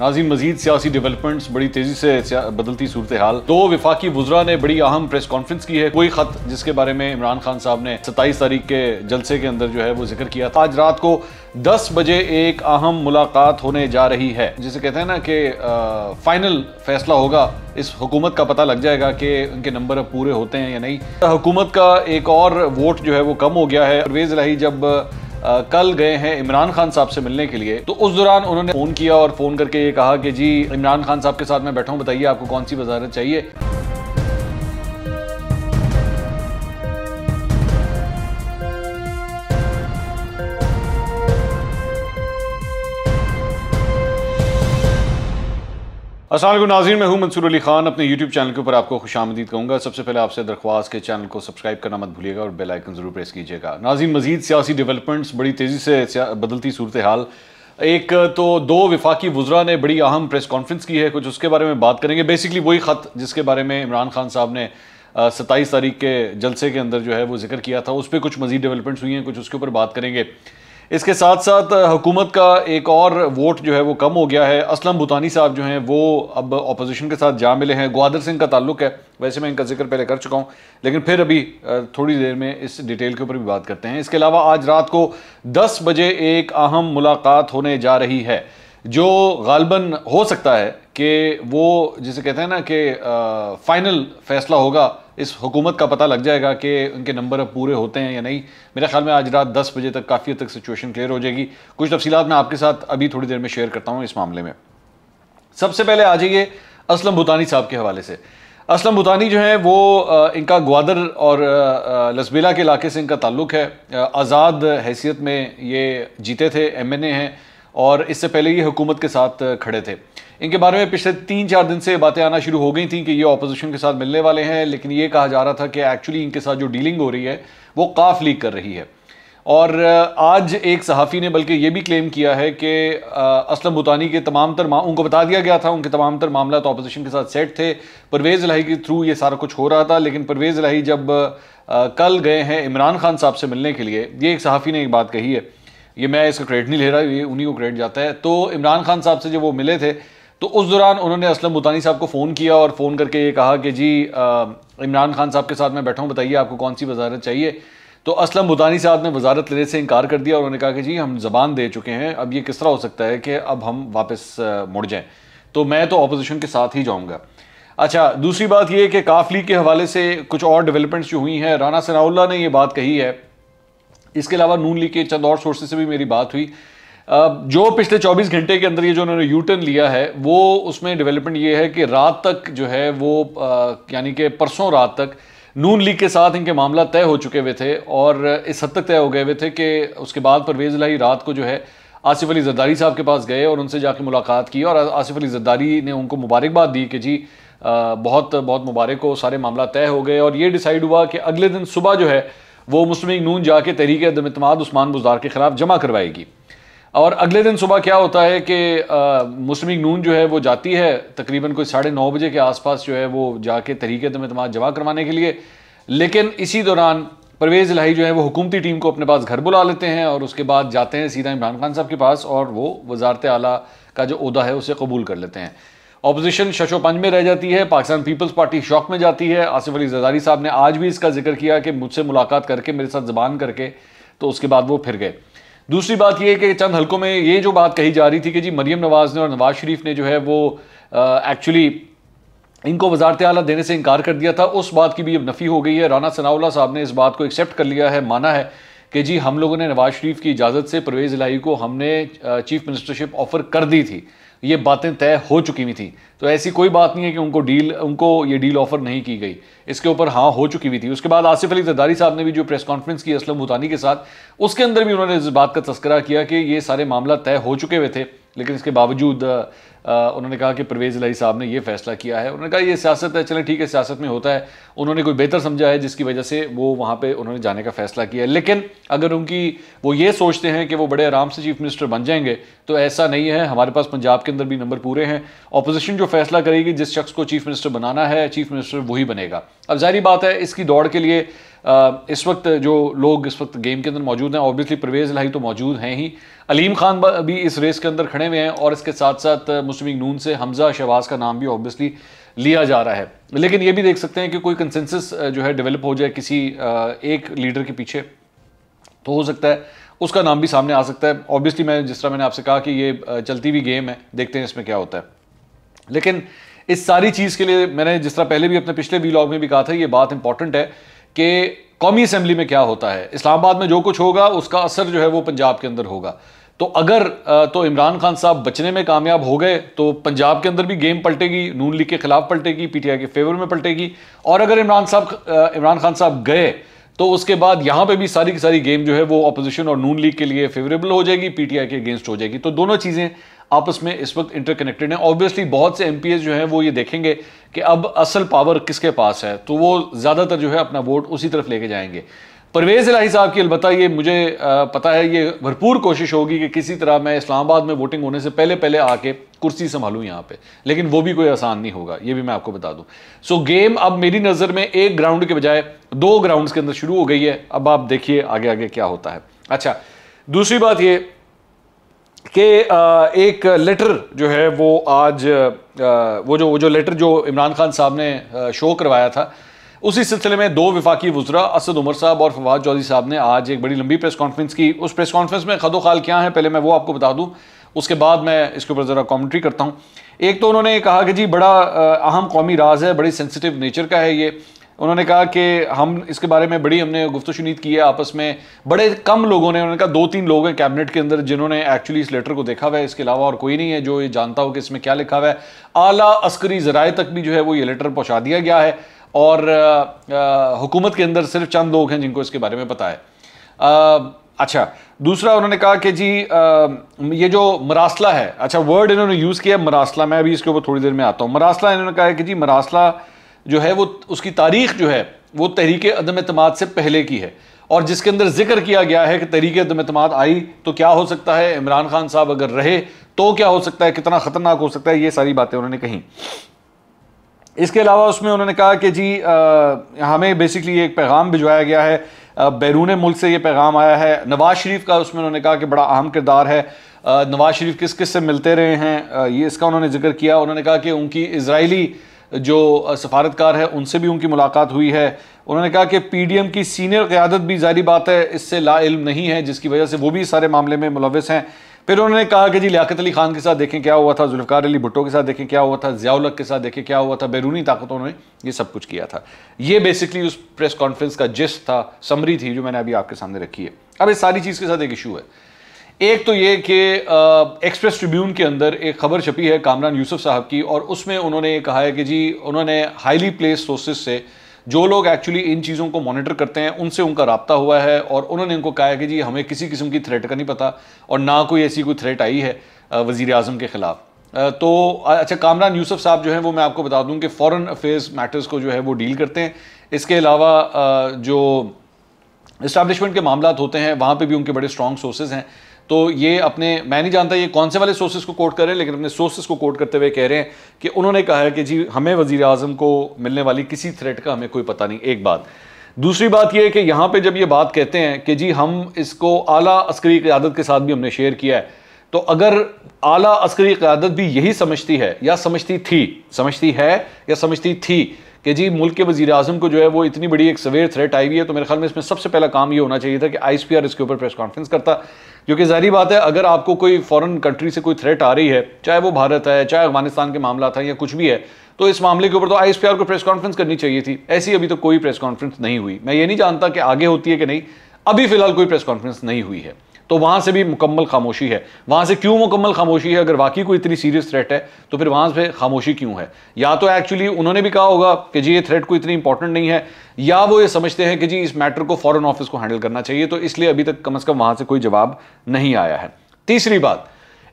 Nazi मजीद सियासी developments बड़ी तेजी से बदलती सूरत हाल दो विफाकी वजरा ने बड़ी अहम प्रेस कॉन्फ्रेंस की है कोई खत जिसके बारे में इमरान खान साहब ने सत्ताईस तारीख के जलसे के अंदर जो है वो जिक्र किया था आज रात को दस बजे एक अहम मुलाकात होने जा रही है जिसे कहते हैं ना कि फाइनल फैसला होगा इस हुकूमत का पता लग जाएगा कि उनके नंबर अब पूरे होते हैं या नहीं हुकूमत का एक और वोट जो है वो कम हो गया है परवेज रही जब कल गए हैं इमरान खान साहब से मिलने के लिए तो उस दौरान उन्होंने फ़ोन किया और फ़ोन करके ये कहा कि जी इमरान खान साहब के साथ मैं बैठा हूँ बताइए आपको कौन सी वजारत चाहिए असल नाजीन मैं हूं मंसूर अली खान अपने यूट्यूब चैनल के ऊपर आपको खुश आमदीद कहूँगा सबसे पहले आपसे दरख्वास्त के चैनल को सब्सक्राइब करना मत भूलिएगा और बेल आइकन ज़रूर प्रेस कीजिएगा नाजीन मजीद सियासी डेवलपमेंट्स बड़ी तेज़ी से बदलती सूरत हाल एक तो दो विफाकी वज्रा ने बड़ी अहम प्रेस कॉन्फ्रेंस की है कुछ उसके बारे में बात करेंगे बेसिकली वही ख़त जिसके बारे में इमरान खान साहब ने सत्ताईस तारीख के जलसे के अंदर जो है वो जिक्र किया था उस पर कुछ मजीद डेवलपमेंट्स हुई हैं कुछ उसके ऊपर बात करेंगे इसके साथ साथ हुकूमत का एक और वोट जो है वो कम हो गया है असलम भूतानी साहब जो हैं वो अब अपोजिशन के साथ जा मिले हैं ग्वादर सिंह का ताल्लुक है वैसे मैं इनका जिक्र पहले कर चुका हूँ लेकिन फिर अभी थोड़ी देर में इस डिटेल के ऊपर भी बात करते हैं इसके अलावा आज रात को दस बजे एक अहम मुलाकात होने जा रही है जो गालबन हो सकता है कि वो जिसे कहते हैं ना कि फाइनल फैसला होगा इस हुकूमत का पता लग जाएगा कि उनके नंबर अब पूरे होते हैं या नहीं मेरे ख्याल में आज रात 10 बजे तक काफ़ी हद तक सिचुएशन क्लियर हो जाएगी कुछ तफसीत मैं आपके साथ अभी थोड़ी देर में शेयर करता हूँ इस मामले में सबसे पहले आ जाइए असलम भूतानी साहब के हवाले से असलम भूतानी जो हैं वो इनका ग्वादर और लसबेला के इलाके से इनका ताल्लुक़ है आज़ाद हैसियत में ये जीते थे एम एन ए हैं और इससे पहले ये हुकूमत के साथ खड़े थे इनके बारे में पिछले तीन चार दिन से बातें आना शुरू हो गई थी कि ये ऑपोजिशन के साथ मिलने वाले हैं लेकिन ये कहा जा रहा था कि एक्चुअली इनके साथ जो डीलिंग हो रही है वो काफ लीक कर रही है और आज एक सहाफ़ी ने बल्कि ये भी क्लेम किया है कि असलम बुतानी के तमाम तर उनको बता दिया गया था उनके तमाम तर मामला तो अपोजिशन के साथ सेट थे परवेज़ लाही के थ्रू ये सारा कुछ हो रहा था लेकिन परवेज़ लाही जब कल गए हैं इमरान खान साहब से मिलने के लिए ये एक सहाफ़ी ने एक बात कही है ये मैं इसका क्रेडिट नहीं ले रहा ये उन्हीं को क्रेडिट जाता है तो इमरान खान साहब से जब वो मिले थे तो उस दौरान उन्होंने असलम मुतानी साहब को फ़ोन किया और फ़ोन करके ये कहा कि जी इमरान खान साहब के साथ मैं बैठा हूँ बताइए आपको कौन सी वजारत चाहिए तो असलम मुतानी साहब ने वजारत लेने से इनकार कर दिया और उन्होंने कहा कि जी हम जबान दे चुके हैं अब ये किस तरह हो सकता है कि अब हम वापस मुड़ जाएँ तो मैं तो अपोजिशन के साथ ही जाऊँगा अच्छा दूसरी बात यह कि काफली के हवाले से कुछ और डेवलपमेंट्स जो हुई हैं राना सनाउल्ला ने ये बात कही है इसके अलावा नून लीग के चंद और सोर्सेज से भी मेरी बात हुई जो पिछले 24 घंटे के अंदर ये जो उन्होंने यू टर्न लिया है वो उसमें डेवलपमेंट ये है कि रात तक जो है वो यानी कि परसों रात तक नून लीग के साथ इनके मामला तय हो चुके हुए थे और इस हद तक तय हो गए हुए थे कि उसके बाद परवेज लाई रात को जो है आसिफ अली जद्दारी साहब के पास गए और उनसे जाके मुलाकात की और आसिफ अली जद्दारी ने उनको मुबारकबाद दी कि जी बहुत बहुत मुबारक हो सारे मामला तय हो गए और ये डिसाइड हुआ कि अगले दिन सुबह जो है वो मुस्लिम नून जाके तहरीक अदम इतमाद उस्मान बुजार के खिलाफ जमा करवाएगी और अगले दिन सुबह क्या होता है कि मुस्लिम नून जो है वो जाती है तकरीबन कोई साढ़े नौ बजे के आसपास जो है वो जाके तहरीक तम तमाम जमा करवाने के लिए लेकिन इसी दौरान परवेज़ लाही जो है वो हुकूमती टीम को अपने पास घर बुला लेते हैं और उसके बाद जाते हैं सीधा इमरान खान साहब के पास और वो वजारत अली का जो अहदा है उसे कबूल कर लेते हैं अपोजिशन शशो पंज में रह जाती है पाकिस्तान पीपल्स पार्टी शौक में जाती है आसिफ अली जदारी साहब ने आज भी इसका जिक्र किया कि मुझसे मुलाकात करके मेरे साथ जबान करके तो उसके बाद वो फिर गए दूसरी बात यह कि चंद हलकों में ये जो बात कही जा रही थी कि जी मरीम नवाज़ ने और नवाज़ शरीफ ने जो है वो एक्चुअली इनको वजारत आला देने से इनकार कर दिया था उस बात की भी अब नफ़ी हो गई है राना सनाउल्ला साहब ने इस बात को एक्सेप्ट कर लिया है माना है कि जी हम लोगों ने नवाज़ शरीफ की इजाज़त से परवेज़ इलाही को हमने चीफ मिनिस्टरशिप ऑफ़र कर दी थी ये बातें तय हो चुकी हुई थी तो ऐसी कोई बात नहीं है कि उनको डील उनको ये डील ऑफ़र नहीं की गई इसके ऊपर हाँ हो चुकी हुई थी उसके बाद आसिफ अली जदारी साहब ने भी जो प्रेस कॉन्फ्रेंस की असलम भूतानी के साथ उसके अंदर भी उन्होंने इस बात का तस्करा किया कि ये सारे मामला तय हो चुके हुए थे लेकिन इसके बावजूद उन्होंने कहा कि परवेज़ लाई साहब ने यह फैसला किया है उन्होंने कहा यह सियासत है चले ठीक है सियासत में होता है उन्होंने कोई बेहतर समझा है जिसकी वजह से वो वहाँ पे उन्होंने जाने का फैसला किया है लेकिन अगर उनकी वो ये सोचते हैं कि वो बड़े आराम से चीफ मिनिस्टर बन जाएंगे तो ऐसा नहीं है हमारे पास पंजाब के अंदर भी नंबर पूरे हैं अपोजिशन जो फैसला करेगी जिस शख्स को चीफ मिनिस्टर बनाना है चीफ मिनिस्टर वही बनेगा अब जारी बात है इसकी दौड़ के लिए इस वक्त जो लोग इस वक्त गेम के अंदर मौजूद हैं ऑब्वियसली परवेज़ लाही तो मौजूद हैं ही अलीम खान भी इस रेस के अंदर खड़े हुए हैं और इसके साथ साथ मुस्लिम नून से हमज़ा शहबाज का नाम भी ऑब्वियसली लिया जा रहा है लेकिन ये भी देख सकते हैं कि कोई कंसेंसस जो है डेवलप हो जाए किसी एक लीडर के पीछे तो हो सकता है उसका नाम भी सामने आ सकता है ऑब्वियसली मैं जिस तरह मैंने आपसे कहा कि ये चलती हुई गेम है देखते हैं इसमें क्या होता है लेकिन इस सारी चीज़ के लिए मैंने जिस तरह पहले भी अपने पिछले वीलॉग में भी कहा था ये बात इंपॉर्टेंट है कि कौमी असम्बली में क्या होता है इस्लामाबाद में जो कुछ होगा उसका असर जो है वो पंजाब के अंदर होगा तो अगर तो इमरान खान साहब बचने में कामयाब हो गए तो पंजाब के अंदर भी गेम पलटेगी नून लीग के खिलाफ पलटेगी पीटीआई के फेवर में पलटेगी और अगर इमरान साहब इमरान खान साहब गए तो उसके बाद यहाँ पे भी सारी की सारी गेम जो है वो अपोजिशन और नून लीग के लिए फेवरेबल हो जाएगी पीटीआई के अगेंस्ट हो जाएगी तो दोनों चीज़ें आपस में इस वक्त इंटरकनेक्टेड हैं ऑब्वियसली बहुत से एम जो हैं वो ये देखेंगे कि अब असल पावर किसके पास है तो वो ज़्यादातर जो है अपना वोट उसी तरफ लेके जाएंगे परवेज़ इलाही साहब की अलबत्ता ये मुझे पता है ये भरपूर कोशिश होगी कि किसी तरह मैं इस्लामाबाद में वोटिंग होने से पहले पहले आके कुर्सी संभालूँ यहाँ पे लेकिन वो भी कोई आसान नहीं होगा ये भी मैं आपको बता दूँ सो गेम अब मेरी नज़र में एक ग्राउंड के बजाय दो ग्राउंड्स के अंदर शुरू हो गई है अब आप देखिए आगे आगे क्या होता है अच्छा दूसरी बात ये के एक लेटर जो है वो आज वो जो वो जो लेटर जो इमरान खान साहब ने शो करवाया था उसी सिलसिले में दो विफाकी वज्रा असद उमर साहब और फवाद चौधरी साहब ने आज एक बड़ी लंबी प्रेस कॉन्फ्रेंस की उस प्रेस कॉन्फ्रेंस में खदो खाल क्या है पहले मैं वो आपको बता दूँ उसके बाद मैं इसके ऊपर ज़रा कॉमेंट्री करता हूँ एक तो उन्होंने कहा कि जी बड़ा अहम कौमी राज है बड़ी सेंसिटिव नेचर का है ये उन्होंने कहा कि हम इसके बारे में बड़ी हमने गुफ्त शुनीद की है आपस में बड़े कम लोगों ने उन्होंने कहा दो तीन लोग हैं कैबिनेट के अंदर जिन्होंने एक्चुअली इस लेटर को देखा हुआ है इसके अलावा और कोई नहीं है जो ये जानता हो कि इसमें क्या लिखा हुआ है आला अस्करी ज़राए तक भी जो है वो ये लेटर पहुँचा दिया गया है और हुकूमत के अंदर सिर्फ चंद लोग हैं जिनको इसके बारे में पता है आ, अच्छा दूसरा उन्होंने कहा कि जी आ, ये जो मरासला है अच्छा वर्ड इन्होंने यूज़ किया मरासला मैं अभी इसके ऊपर थोड़ी देर में आता हूँ मरासला इन्होंने कहा है कि जी मरासला जो है वो उसकी तारीख जो है वो तहरीक अदम अतमाद से पहले की है और जिसके अंदर जिक्र किया गया है कि तहरीक अदम अतमाद आई तो क्या हो सकता है इमरान खान साहब अगर रहे तो क्या हो सकता है कितना ख़तरनाक हो सकता है ये सारी बातें उन्होंने कहीं इसके अलावा उसमें उन्होंने कहा कि जी आ, हमें बेसिकली एक पैगाम भिजवाया गया है बैरून मुल्क से ये पैगाम आया है नवाज शरीफ का उसमें उन्होंने कहा कि बड़ा अहम किरदार है नवाज शरीफ किस किस से मिलते रहे हैं ये इसका उन्होंने जिक्र किया उन्होंने कहा कि उनकी इसराइली जो सफारतकार है उनसे भी उनकी मुलाकात हुई है उन्होंने कहा कि पी डी एम की सीनियर क़्यादत भी जारी बात है इससे ला इल्म नहीं है जिसकी वजह से वो भी सारे मामले में मुलविस हैं फिर उन्होंने कहा कि जी लियाकत अली खान के साथ देखें क्या हुआ था जुल्फ़ार अली भुट्टो के साथ देखें क्या हुआ था जियाउलक के साथ देखें क्या हुआ था बैरूनी ताकतों ने ये सब कुछ किया था ये बेसिकली उस प्रेस कॉन्फ्रेंस का जिस्ट था समरी थी जो मैंने अभी आपके सामने रखी है अब इस सारी चीज़ के साथ एक इशू है एक तो ये कि एक्सप्रेस ट्रिब्यून के अंदर एक खबर छपी है कामरान यूसुफ साहब की और उसमें उन्होंने ये कहा है कि जी उन्होंने हाईली प्लेस सोर्सेज से जो लोग एक्चुअली इन चीज़ों को मॉनिटर करते हैं उनसे उनका रबता हुआ है और उन्होंने उनको कहा है कि जी हमें किसी किस्म की थ्रेट का नहीं पता और ना कोई ऐसी कोई थ्रेट आई है वज़ी अजम के ख़िलाफ़ तो अच्छा कामरान यूसुफ साहब जो हैं वो मैं आपको बता दूं कि फ़ॉरेन अफेयर्स मैटर्स को जो है वो डील करते हैं इसके अलावा जो इस्टबलिशमेंट के मामला होते हैं वहाँ पर भी उनके बड़े स्ट्रॉन्ग सोर्सेज हैं तो ये अपने मैं नहीं जानता ये कौन से वाले सोर्सेज को कोट कर रहे हैं लेकिन अपने सोर्सेज को कोट करते हुए कह रहे हैं कि उन्होंने कहा है कि जी हमें वजीर अजम को मिलने वाली किसी थ्रेट का हमें कोई पता नहीं एक बात दूसरी बात यह है कि यहाँ पर जब ये बात कहते हैं कि जी हम इसको आला अस्करी क्यादत के साथ भी हमने शेयर किया है तो अगर आला अस्करी क्यादत भी यही समझती है या समझती थी समझती है या समझती थी कि जी मुल्क के वजी अजम को जो है वो इतनी बड़ी एक सवेर थ्रेट आई हुई है तो मेरे ख्याल में इसमें सबसे पहला काम ये होना चाहिए था कि आई एस पी आर इसके ऊपर प्रेस कॉन्फ्रेंस करता क्योंकि जारी बात है अगर आपको कोई फॉरन कंट्री से कोई थ्रेट आ रही है चाहे वो भारत है चाहे अफगानिस्तान के मामला था या कुछ भी है तो इस मामले के ऊपर तो आई एस पी आर को प्रेस कॉन्फ्रेंस करनी चाहिए थी ऐसी अभी तो कोई प्रेस कॉन्फ्रेंस नहीं हुई मैं ये नहीं जानता कि आगे होती है कि नहीं अभी फिलहाल कोई प्रेस कॉन्फ्रेंस नहीं हुई है तो वहां से भी मुकम्मल खामोशी है वहां से क्यों मुकम्मल खामोशी है अगर वाकई कोई इतनी सीरियस थ्रेट है तो फिर वहां से खामोशी क्यों है या तो एक्चुअली उन्होंने भी कहा होगा कि जी ये थ्रेट कोई इतनी इंपॉर्टेंट नहीं है या वो ये समझते हैं कि जी इस मैटर को फॉरन ऑफिस को हैंडल करना चाहिए तो इसलिए अभी तक कम अज कम वहां से कोई जवाब नहीं आया है तीसरी बात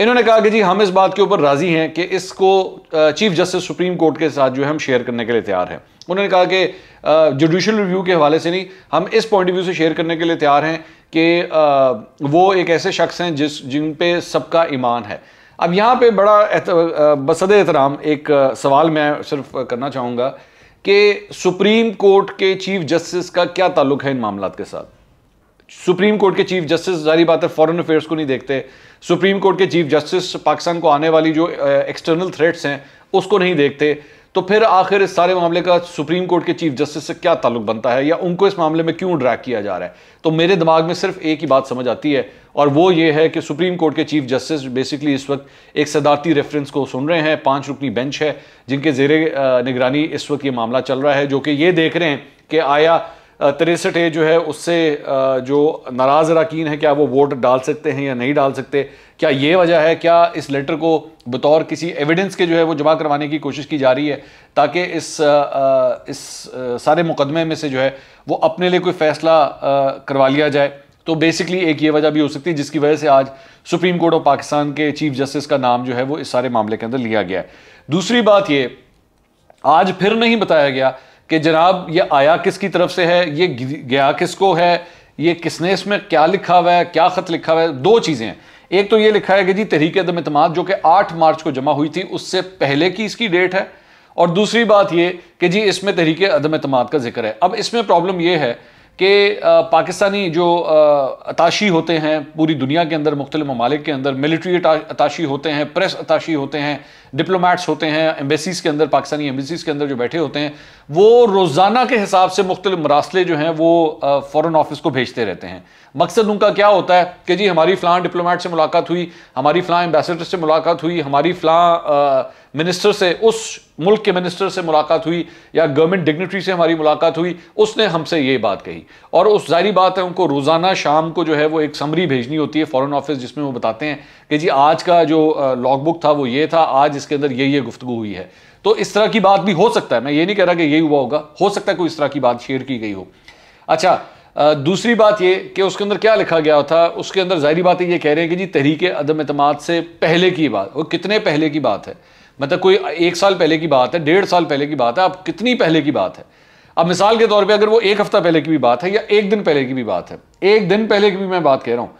इन्होंने कहा कि जी हम इस बात के ऊपर राजी हैं कि इसको चीफ जस्टिस सुप्रीम कोर्ट के साथ जो है हम शेयर करने के लिए तैयार हैं उन्होंने कहा कि जुडिशल रिव्यू के हवाले से नहीं हम इस पॉइंट ऑफ व्यू से शेयर करने के लिए तैयार हैं कि वो एक ऐसे शख्स हैं जिस जिन पे सबका ईमान है अब यहाँ पे बड़ा बसद एहतराम एक सवाल मैं सिर्फ करना चाहूँगा कि सुप्रीम कोर्ट के चीफ जस्टिस का क्या ताल्लुक है इन मामला के साथ सुप्रीम कोर्ट के चीफ जस्टिस जारी बात है फॉरेन अफेयर्स को नहीं देखते सुप्रीम कोर्ट के चीफ जस्टिस पाकिस्तान को आने वाली जो एक्सटर्नल थ्रेट्स हैं उसको नहीं देखते तो फिर आखिर इस सारे मामले का सुप्रीम कोर्ट के चीफ जस्टिस से क्या ताल्लुक बनता है या उनको इस मामले में क्यों ड्रैक किया जा रहा है तो मेरे दिमाग में सिर्फ एक ही बात समझ आती है और वो ये है कि सुप्रीम कोर्ट के चीफ जस्टिस बेसिकली इस वक्त एक सदारती रेफरेंस को सुन रहे हैं पांच रुकनी बेंच है जिनके जेर निगरानी इस वक्त ये मामला चल रहा है जो कि ये देख रहे हैं कि आया तिरसठ ए जो है उससे जो नाराज़ अरकान है क्या वो वोट डाल सकते हैं या नहीं डाल सकते क्या ये वजह है क्या इस लेटर को बतौर किसी एविडेंस के जो है वो जमा करवाने की कोशिश की जा रही है ताकि इस इस सारे मुकदमे में से जो है वो अपने लिए कोई फ़ैसला करवा लिया जाए तो बेसिकली एक ये वजह भी हो सकती है जिसकी वजह से आज सुप्रीम कोर्ट ऑफ पाकिस्तान के चीफ जस्टिस का नाम जो है वो इस सारे मामले के अंदर लिया गया है दूसरी बात ये आज फिर नहीं बताया गया कि जनाब ये आया किसकी तरफ से है ये गया किसको है ये किसने इसमें क्या लिखा हुआ है क्या ख़त लिखा हुआ है दो चीज़ें हैं एक तो ये लिखा है कि जी तहरीक दम अतमाद जो कि आठ मार्च को जमा हुई थी उससे पहले की इसकी डेट है और दूसरी बात ये कि जी इसमें तहरीक अदम अतमाद का जिक्र है अब इसमें प्रॉब्लम यह है कि पाकिस्तानी जो अताशी होते हैं पूरी दुनिया के अंदर मुख्तलि ममालिक के अंदर मिलिट्री अताशी होते हैं प्रेस अताशी होते हैं डिप्लोमेट्स होते हैं एम्बेसीज़ के अंदर पाकिस्तानी एम्बेसीज़ के अंदर जो बैठे होते हैं वो रोज़ाना के हिसाब से मुख्तलि मरासले जो हैं वो फ़ॉरन ऑफिस को भेजते रहते हैं मकसद उनका क्या होता है कि जी हमारी फ्लां डिप्लोमेट से मुलाकात हुई हमारी फ्लां एम्बेसडर से मुलाकात हुई हमारी फ्लां मिनिस्टर से उस मुल्क के मिनिस्टर से मुलाकात हुई या गवर्नमेंट डिग्नेटरी से हमारी मुलाकात हुई उसने हमसे ये बात कही और उस जारी बात है उनको रोज़ाना शाम को जो है वो एक समरी भेजनी होती है फॉरेन ऑफिस जिसमें वो बताते हैं कि जी आज का जो लॉग बुक था वो ये था आज इसके अंदर ये ये गुफ्तु हुई है तो इस तरह की बात भी हो सकता है मैं ये नहीं कह रहा कि यही हुआ होगा हो सकता है कोई इस तरह की बात शेयर की गई हो अच्छा दूसरी बात ये कि उसके अंदर क्या लिखा गया था उसके अंदर ज़ाहरी बात ये कह रहे हैं कि जी तहरीक अदम अतमाद से पहले की बात वो कितने पहले की बात है मतलब कोई एक साल पहले की बात है डेढ़ साल पहले की बात है अब कितनी पहले की बात है अब मिसाल के तौर पे अगर वो एक हफ़्ता पहले की भी बात है या एक दिन पहले की भी बात है एक दिन पहले की भी मैं बात कह रहा हूँ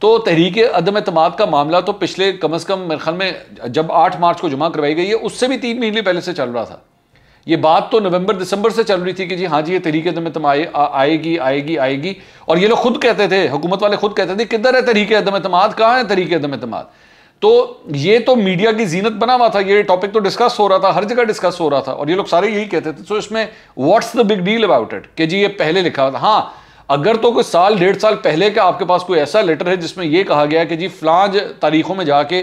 तो तहरीक अदम अतमाद का मामला तो पिछले कम अज़ कम मेरे ख्याल में जब आठ मार्च को जमा करवाई गई है उससे भी तीन महीने पहले से चल रहा था ये बात तो नवंबर दिसंबर से चल रही थी कि जी हाँ जी ये तरीके तो तम आए आएगी आएगी आएगी और ये लोग खुद कहते थे हुकूमत वाले खुद कहते थे किधर है तरीके अदम अतमाद कहाँ है तरीके अदम अतमाद तो ये तो मीडिया की जीनत बना हुआ था ये टॉपिक तो डिस्कस हो रहा था हर जगह डिस्कस हो रहा था और ये लोग सारे यही कहते थे तो इसमें what's the big deal about it कि जी ये पहले लिखा हुआ था हाँ अगर तो कोई साल डेढ़ साल पहले का आपके पास कोई ऐसा लेटर है जिसमें यह कहा गया कि जी फ्लांज तारीखों में जाके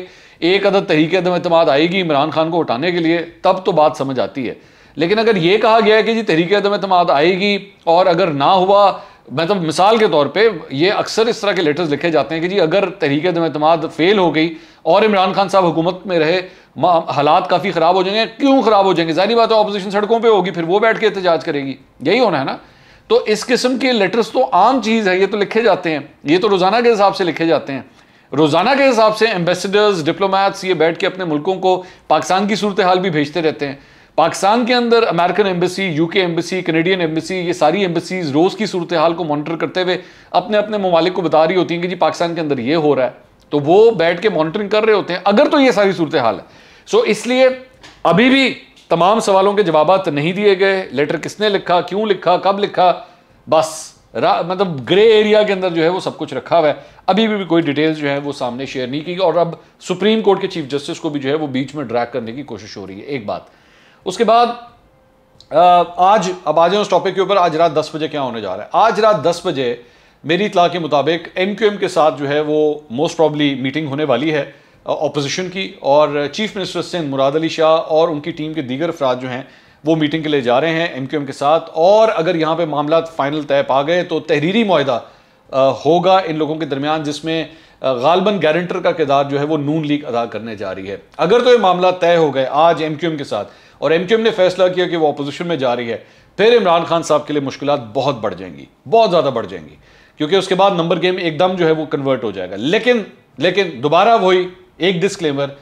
एक अदद तहरीक अदम अतमाद आएगी इमरान खान को उठाने के लिए तब तो बात समझ आती है लेकिन अगर ये कहा गया है कि जी तहरीक अदम अतमाद तो आएगी और अगर ना हुआ मतलब तो मिसाल के तौर पे ये अक्सर इस तरह के लेटर्स लिखे जाते हैं कि जी अगर तहरीक अदम अतमाद तो फेल हो गई और इमरान खान साहब हुकूमत में रहे हालात काफ़ी ख़राब हो जाएंगे क्यों ख़राब हो जाएंगे जारी बात है अपोजिशन सड़कों पर होगी फिर वो बैठ के एहतजाज करेगी यही होना है ना तो इस किस्म के लेटर्स तो आम चीज़ है ये तो लिखे जाते हैं ये तो रोज़ाना के हिसाब से लिखे जाते हैं रोज़ाना के हिसाब से एम्बेसडर्स डिप्लोमैट्स ये बैठ के अपने मुल्कों को पाकिस्तान की सूरत हाल भी भेजते रहते हैं पाकिस्तान के अंदर American embassy UK embassy Canadian embassy ये सारी एम्बेसीज रोज़ की सूरत हाल को मॉनिटर करते हुए अपने अपने ममालिक को बता रही होती हैं कि जी पाकिस्तान के अंदर ये हो रहा है तो वो बैठ के मॉनिटरिंग कर रहे होते हैं अगर तो ये सारी सूरत हाल है सो इसलिए अभी भी तमाम सवालों के जवाब नहीं दिए गए लेटर किसने लिखा क्यों लिखा कब लिखा बस मतलब ग्रे एरिया के अंदर जो है वो सब कुछ रखा हुआ है अभी भी, भी कोई डिटेल्स जो है वो सामने शेयर नहीं की और अब सुप्रीम कोर्ट के चीफ जस्टिस को भी जो है वो बीच में ड्रैक करने की कोशिश हो रही है एक बात उसके बाद आज अब आ जाए उस टॉपिक के ऊपर आज रात दस बजे क्या होने जा रहा है आज रात दस बजे मेरी इतला के मुताबिक एम क्यू एम के साथ जो है वो मोस्ट प्रॉबली मीटिंग होने वाली है अपोजिशन की और चीफ मिनिस्टर सिंध मुराद अली शाह और उनकी टीम के दीगर अफराद जो हैं वो मीटिंग के लिए जा रहे हैं एम क्यू एम के साथ और अगर यहाँ पर मामला फाइनल तय पा गए तो तहरीरी माहदा होगा इन लोगों के दरमियान जिसमें गालबन गारंटर का किरदार जो है वो नून लीग अदा करने जा रही है अगर तो ये मामला तय हो गए आज एम क्यू एम के साथ और एम ने फैसला किया कि वो अपोजिशन में जा रही है फिर इमरान खान साहब के लिए मुश्किल बहुत बढ़ जाएंगी बहुत ज़्यादा बढ़ जाएंगी क्योंकि उसके बाद नंबर गेम एकदम जो है वो कन्वर्ट हो जाएगा लेकिन लेकिन दोबारा वही एक डिस्क्लेमर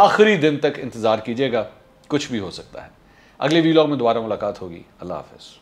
आखिरी दिन तक इंतज़ार कीजिएगा कुछ भी हो सकता है अगले वीलॉग में दोबारा मुलाकात होगी अल्लाह हाफिज़